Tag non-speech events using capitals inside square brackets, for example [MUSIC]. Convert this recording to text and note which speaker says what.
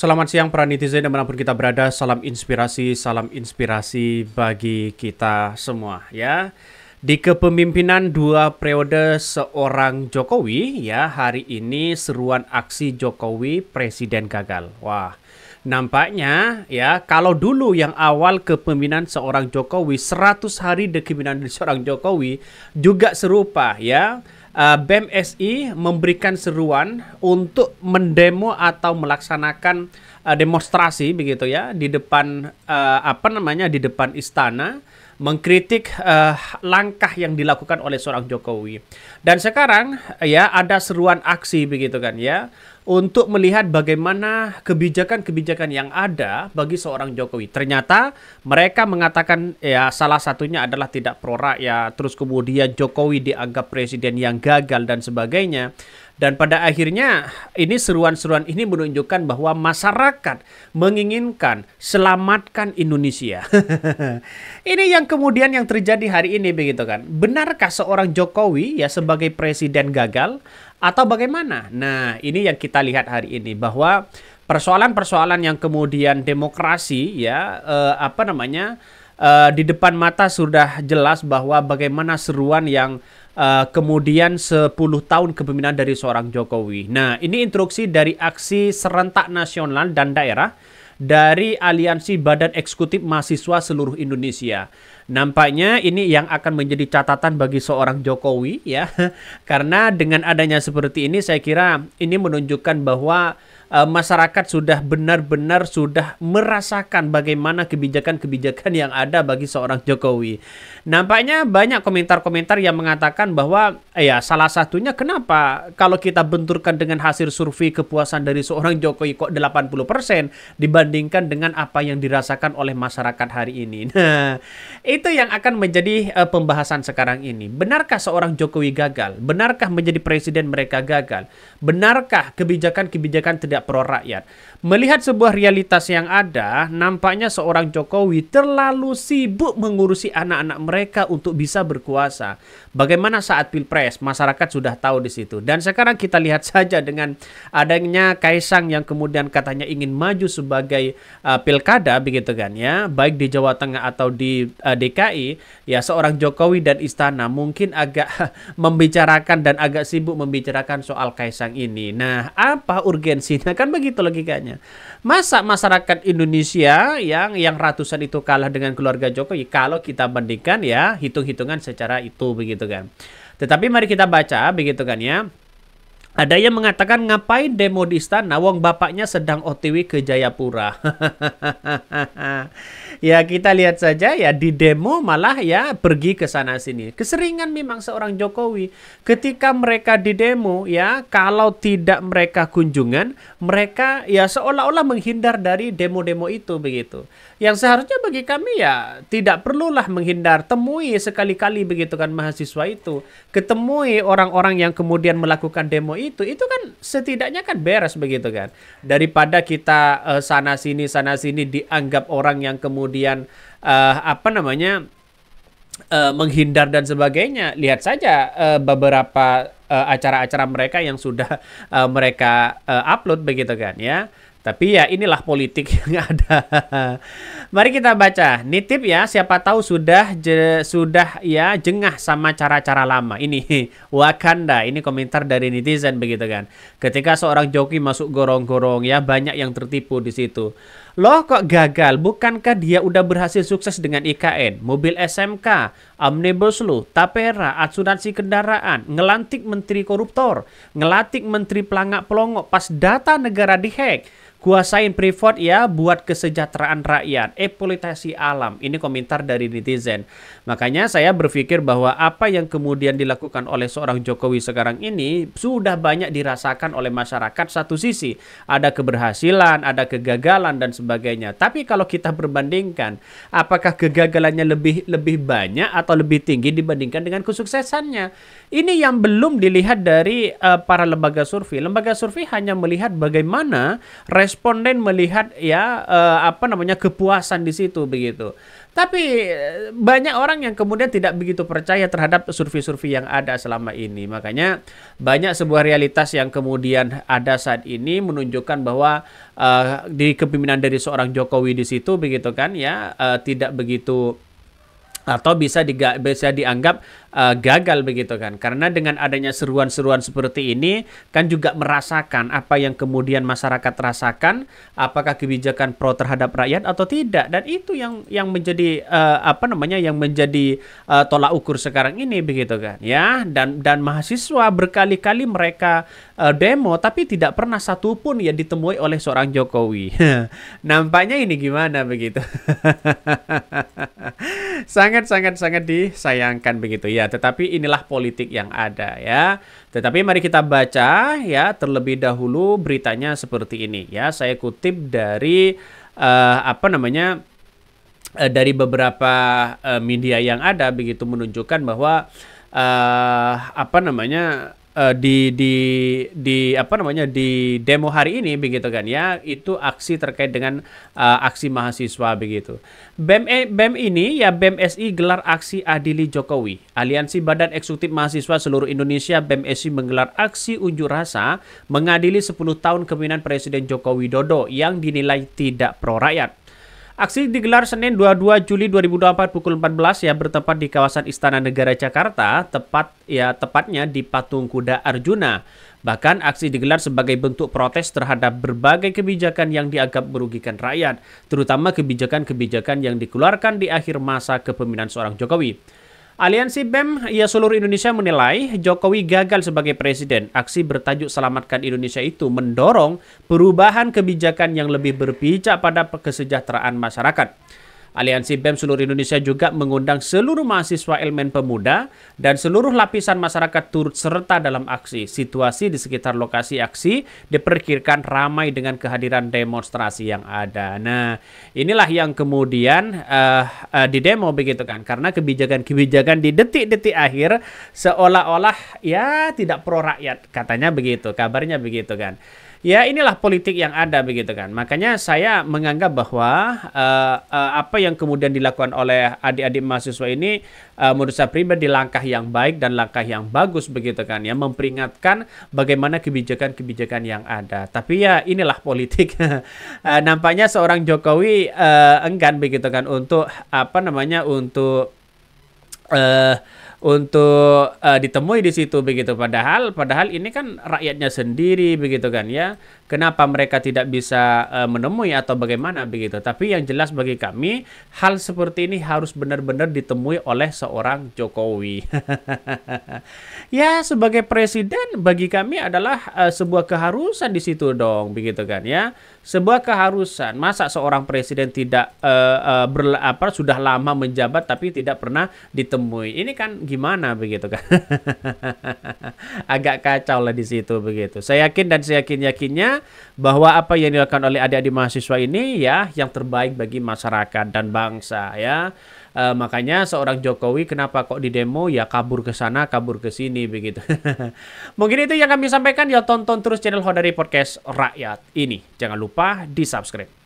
Speaker 1: Selamat siang para netizen manapun kita berada. Salam inspirasi, salam inspirasi bagi kita semua ya. Di kepemimpinan dua periode seorang Jokowi ya hari ini seruan aksi Jokowi presiden gagal. Wah nampaknya ya kalau dulu yang awal kepemimpinan seorang Jokowi 100 hari kepemimpinan seorang Jokowi juga serupa ya uh, BEM SI memberikan seruan untuk mendemo atau melaksanakan uh, demonstrasi begitu ya di depan uh, apa namanya di depan istana mengkritik uh, langkah yang dilakukan oleh seorang Jokowi. Dan sekarang ya ada seruan aksi begitu kan ya untuk melihat bagaimana kebijakan-kebijakan yang ada bagi seorang Jokowi. Ternyata mereka mengatakan ya salah satunya adalah tidak pro rakyat, terus kemudian Jokowi dianggap presiden yang gagal dan sebagainya. Dan pada akhirnya ini seruan-seruan ini menunjukkan bahwa masyarakat menginginkan selamatkan Indonesia. [LAUGHS] ini yang kemudian yang terjadi hari ini begitu kan. Benarkah seorang Jokowi ya sebagai presiden gagal atau bagaimana? Nah, ini yang kita lihat hari ini bahwa persoalan-persoalan yang kemudian demokrasi ya eh, apa namanya Uh, di depan mata sudah jelas bahwa bagaimana seruan yang Eh, kemudian 10 tahun kepemimpinan dari seorang Jokowi. Nah, ini instruksi dari aksi serentak nasional dan daerah dari Aliansi Badan Eksekutif Mahasiswa Seluruh Indonesia. Nampaknya ini yang akan menjadi catatan bagi seorang Jokowi ya. [LAUGHS] Karena dengan adanya seperti ini saya kira ini menunjukkan bahwa uh, masyarakat sudah benar-benar sudah merasakan bagaimana kebijakan-kebijakan yang ada bagi seorang Jokowi. Nampaknya banyak komentar-komentar yang mengatakan bahwa eh, ya salah satunya kenapa kalau kita benturkan dengan hasil survei kepuasan dari seorang Jokowi kok 80% dibandingkan dengan apa yang dirasakan oleh masyarakat hari ini. [LAUGHS] Nah, itu yang akan menjadi uh, pembahasan sekarang ini. Benarkah seorang Jokowi gagal? Benarkah menjadi presiden mereka gagal? Benarkah kebijakan-kebijakan tidak tidak pro rakyat Melihat sebuah realitas yang ada, nampaknya seorang Jokowi terlalu sibuk mengurusi anak-anak mereka untuk bisa berkuasa. Bagaimana saat Pilpres, masyarakat sudah tahu di situ. Dan sekarang kita lihat [LAUGHS] saja dengan adanya Kaisang yang kemudian katanya ingin maju sebagai uh, pilkada begitu kan ya, baik di Jawa Tengah atau di uh, DKI, ya seorang Jokowi dan istana mungkin agak [LAUGHS] membicarakan dan agak sibuk membicarakan soal Kaisang ini. Nah, apa urgensinya? [LAUGHS] Kan begitu logikanya misalnya. Masa masyarakat Indonesia yang yang ratusan itu kalah dengan keluarga Jokowi kalau kita bandingkan ya hitung-hitungan secara itu begitu kan. Tetapi mari kita baca begitu kan ya. Ada yang mengatakan ngapain demo di istana, wong bapaknya sedang OTW ke Jayapura. [LAUGHS] ya kita lihat saja ya di demo malah ya pergi ke sana sini. Keseringan memang seorang Jokowi ketika mereka di demo ya kalau tidak mereka kunjungan, mereka ya seolah-olah menghindar dari demo-demo itu begitu. Yang seharusnya bagi kami ya tidak perlulah menghindar, temui sekali-kali begitu kan mahasiswa itu, ketemui orang-orang yang kemudian melakukan demo itu itu itu kan setidaknya kan beres begitu kan daripada kita uh, sana sini sana sini dianggap orang yang kemudian uh, apa namanya uh, menghindar dan sebagainya lihat saja uh, beberapa acara-acara uh, mereka yang sudah uh, mereka uh, upload begitu kan ya tapi ya inilah politik [LAUGHS] yang ada. Mari kita baca. Nitip ya, siapa tahu sudah je, sudah ya jengah sama cara-cara lama. Ini [LAUGHS] Wakanda, ini komentar dari netizen begitu kan. Ketika seorang joki masuk gorong-gorong ya banyak yang tertipu di situ. Loh kok gagal? Bukankah dia udah berhasil sukses dengan IKN, mobil SMK, omnibus law, tapera, asuransi kendaraan, ngelantik menteri koruptor, ngelantik menteri pelangak pelongo pas data negara dihack. Kuasain privat ya buat kesejahteraan rakyat, eksploitasi eh, alam. Ini komentar dari netizen. Makanya saya berpikir bahwa apa yang kemudian dilakukan oleh seorang Jokowi sekarang ini sudah banyak dirasakan oleh masyarakat satu sisi. Ada keberhasilan, ada kegagalan dan sebagainya. Tapi kalau kita berbandingkan, apakah kegagalannya lebih lebih banyak atau lebih tinggi dibandingkan dengan kesuksesannya? Ini yang belum dilihat dari uh, para lembaga survei. Lembaga survei hanya melihat bagaimana respon responden melihat ya uh, apa namanya kepuasan di situ begitu. Tapi eh, banyak orang yang kemudian tidak begitu percaya terhadap survei-survei yang ada selama ini. Makanya banyak sebuah realitas yang kemudian ada saat ini menunjukkan bahwa uh, di kepemimpinan dari seorang Jokowi di situ begitu kan ya uh, tidak begitu atau bisa diga bisa dianggap uh, gagal begitu kan karena dengan adanya seruan-seruan seperti ini kan juga merasakan apa yang kemudian masyarakat rasakan apakah kebijakan pro terhadap rakyat atau tidak dan itu yang yang menjadi uh, apa namanya yang menjadi uh, tolak ukur sekarang ini begitu kan ya dan dan mahasiswa berkali-kali mereka uh, demo tapi tidak pernah satupun ya ditemui oleh seorang Jokowi [LAUGHS] nampaknya ini gimana begitu [LAUGHS] sangat sangat-sangat-sangat disayangkan begitu ya. Tetapi inilah politik yang ada ya. Tetapi mari kita baca ya terlebih dahulu beritanya seperti ini ya. Saya kutip dari uh, apa namanya uh, dari beberapa uh, media yang ada begitu menunjukkan bahwa uh, apa namanya uh, di di di apa namanya di demo hari ini begitu kan ya itu aksi terkait dengan uh, aksi mahasiswa begitu. BEM e, BEM ini ya bemsi gelar aksi adili Jokowi. Aliansi Badan Eksekutif Mahasiswa Seluruh Indonesia bemsi menggelar aksi unjuk rasa mengadili 10 tahun kepemimpinan Presiden Joko Widodo yang dinilai tidak pro rakyat. Aksi digelar Senin 22 Juli 2024 pukul 14 ya bertempat di kawasan Istana Negara Jakarta, tepat ya tepatnya di Patung Kuda Arjuna. Bahkan aksi digelar sebagai bentuk protes terhadap berbagai kebijakan yang dianggap merugikan rakyat, terutama kebijakan-kebijakan yang dikeluarkan di akhir masa kepemimpinan seorang Jokowi. Aliansi BEM ya seluruh Indonesia menilai Jokowi gagal sebagai presiden. Aksi bertajuk Selamatkan Indonesia itu mendorong perubahan kebijakan yang lebih berpijak pada kesejahteraan masyarakat. Aliansi BEM seluruh Indonesia juga mengundang seluruh mahasiswa elemen pemuda dan seluruh lapisan masyarakat turut serta dalam aksi. Situasi di sekitar lokasi aksi diperkirakan ramai dengan kehadiran demonstrasi yang ada. Nah, inilah yang kemudian uh, eh, uh, eh, di demo begitu kan, karena kebijakan-kebijakan di detik-detik akhir seolah-olah ya tidak pro rakyat katanya begitu, kabarnya begitu kan. Ya inilah politik yang ada begitu kan. Makanya saya menganggap bahwa uh, uh, apa yang kemudian dilakukan oleh adik-adik mahasiswa ini uh, menurut saya pribadi langkah yang baik dan langkah yang bagus begitu kan ya memperingatkan bagaimana kebijakan-kebijakan yang ada. Tapi ya inilah politik. uh, [LAUGHS] nampaknya seorang Jokowi uh, enggan begitu kan untuk apa namanya untuk uh, untuk uh, ditemui di situ begitu. Padahal padahal ini kan rakyatnya sendiri begitu kan ya. Kenapa mereka tidak bisa uh, menemui atau bagaimana begitu. Tapi yang jelas bagi kami hal seperti ini harus benar-benar ditemui oleh seorang Jokowi. [LAUGHS] ya sebagai presiden bagi kami adalah uh, sebuah keharusan di situ dong begitu kan ya. Sebuah keharusan. Masa seorang presiden tidak uh, uh, berapa sudah lama menjabat tapi tidak pernah ditemui. Ini kan gimana begitu kan. [LAUGHS] Agak kacau lah di situ begitu. Saya yakin dan saya yakin-yakinnya bahwa apa yang dilakukan oleh adik-adik mahasiswa ini ya yang terbaik bagi masyarakat dan bangsa ya. e, makanya seorang Jokowi kenapa kok di demo ya kabur ke sana kabur ke sini begitu. [LAUGHS] Mungkin itu yang kami sampaikan ya tonton terus channel Hodari Podcast Rakyat ini. Jangan lupa di subscribe.